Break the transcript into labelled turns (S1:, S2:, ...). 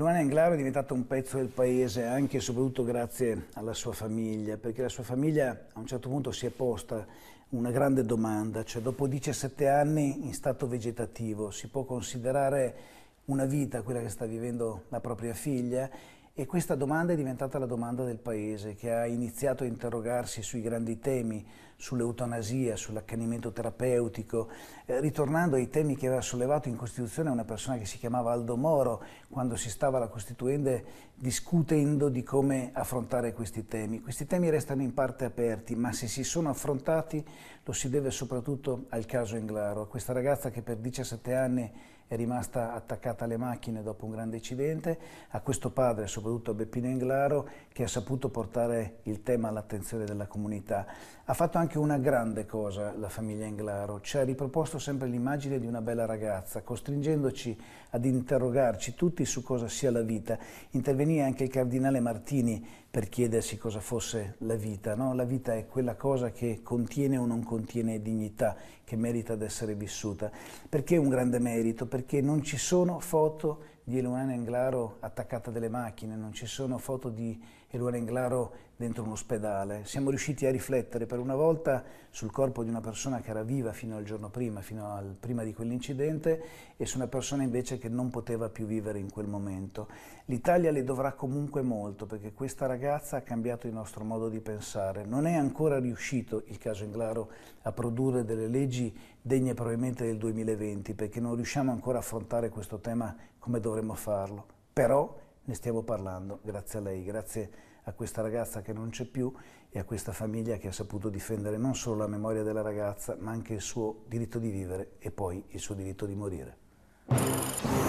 S1: Luana Englaro è diventata un pezzo del paese anche e soprattutto grazie alla sua famiglia, perché la sua famiglia a un certo punto si è posta una grande domanda, cioè dopo 17 anni in stato vegetativo si può considerare una vita quella che sta vivendo la propria figlia e questa domanda è diventata la domanda del Paese, che ha iniziato a interrogarsi sui grandi temi, sull'eutanasia, sull'accanimento terapeutico, eh, ritornando ai temi che aveva sollevato in Costituzione una persona che si chiamava Aldo Moro, quando si stava la Costituente discutendo di come affrontare questi temi. Questi temi restano in parte aperti, ma se si sono affrontati lo si deve soprattutto al caso Englaro, a questa ragazza che per 17 anni è rimasta attaccata alle macchine dopo un grande incidente, a questo padre soprattutto soprattutto a Beppino Englaro, che ha saputo portare il tema all'attenzione della comunità. Ha fatto anche una grande cosa la famiglia Englaro, ci ha riproposto sempre l'immagine di una bella ragazza, costringendoci ad interrogarci tutti su cosa sia la vita. Intervenì anche il cardinale Martini per chiedersi cosa fosse la vita. No? La vita è quella cosa che contiene o non contiene dignità, che merita d'essere vissuta. Perché è un grande merito? Perché non ci sono foto di Eluana Englaro attaccata a delle macchine, non ci sono foto di Eluana Englaro dentro un ospedale. Siamo riusciti a riflettere per una volta sul corpo di una persona che era viva fino al giorno prima, fino al prima di quell'incidente, e su una persona invece che non poteva più vivere in quel momento. L'Italia le dovrà comunque molto perché questa ragazza ha cambiato il nostro modo di pensare. Non è ancora riuscito il caso Englaro a produrre delle leggi degne probabilmente del 2020 perché non riusciamo ancora a affrontare questo tema come dovrebbe dovremmo farlo, però ne stiamo parlando, grazie a lei, grazie a questa ragazza che non c'è più e a questa famiglia che ha saputo difendere non solo la memoria della ragazza, ma anche il suo diritto di vivere e poi il suo diritto di morire.